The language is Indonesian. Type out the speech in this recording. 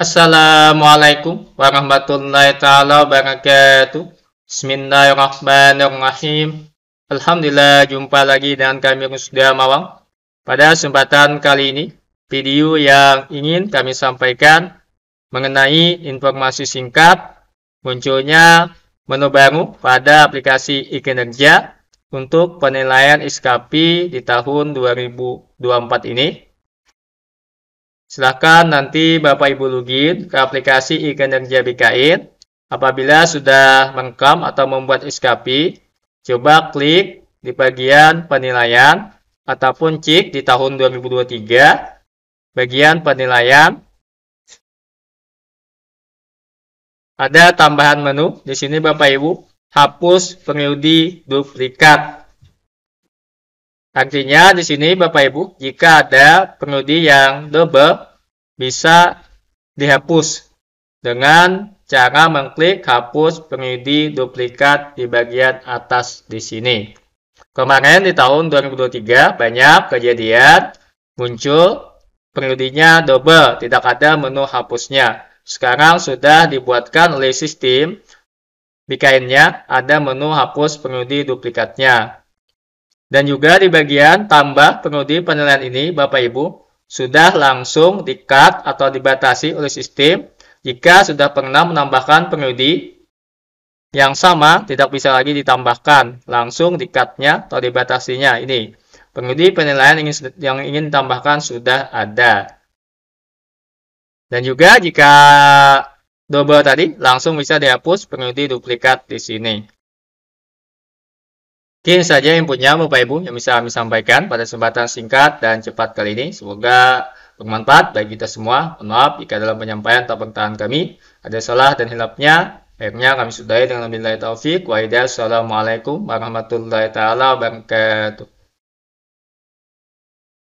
Assalamualaikum warahmatullahi taala wabarakatuh. Bismillahirrahmanirrahim. Alhamdulillah jumpa lagi dengan kami Rusda Mawang. Pada kesempatan kali ini, video yang ingin kami sampaikan mengenai informasi singkat munculnya menu baru pada aplikasi e untuk penilaian SKP di tahun 2024 ini Silahkan nanti Bapak Ibu login ke aplikasi e-kinerja BKN. Apabila sudah merekam atau membuat SKP, coba klik di bagian penilaian ataupun cek di tahun 2023 bagian penilaian. Ada tambahan menu di sini Bapak Ibu, hapus periode duplikat. Artinya di sini Bapak Ibu, jika ada pengemudi yang double bisa dihapus dengan cara mengklik hapus pengemudi duplikat di bagian atas di sini. Kemarin di tahun 2023 banyak kejadian muncul pengemudinya double, tidak ada menu hapusnya. Sekarang sudah dibuatkan oleh sistem BKN-nya ada menu hapus pengemudi duplikatnya. Dan juga di bagian tambah pengundi penilaian ini, Bapak Ibu, sudah langsung di-cut atau dibatasi oleh sistem jika sudah pernah menambahkan pengundi yang sama tidak bisa lagi ditambahkan, langsung di cut atau dibatasinya ini. Pengundi penilaian yang ingin, yang ditambahkan sudah ada. Dan juga jika double tadi, langsung bisa dihapus pengundi duplikat di sini. Mungkin saja yang punya Bapak Ibu yang bisa kami sampaikan pada kesempatan singkat dan cepat kali ini. Semoga bermanfaat bagi kita semua. Mohon maaf jika dalam penyampaian atau pengetahuan kami ada salah dan hilapnya. Akhirnya kami sudahi dengan billahi taufik wa Assalamualaikum warahmatullahi wabarakatuh.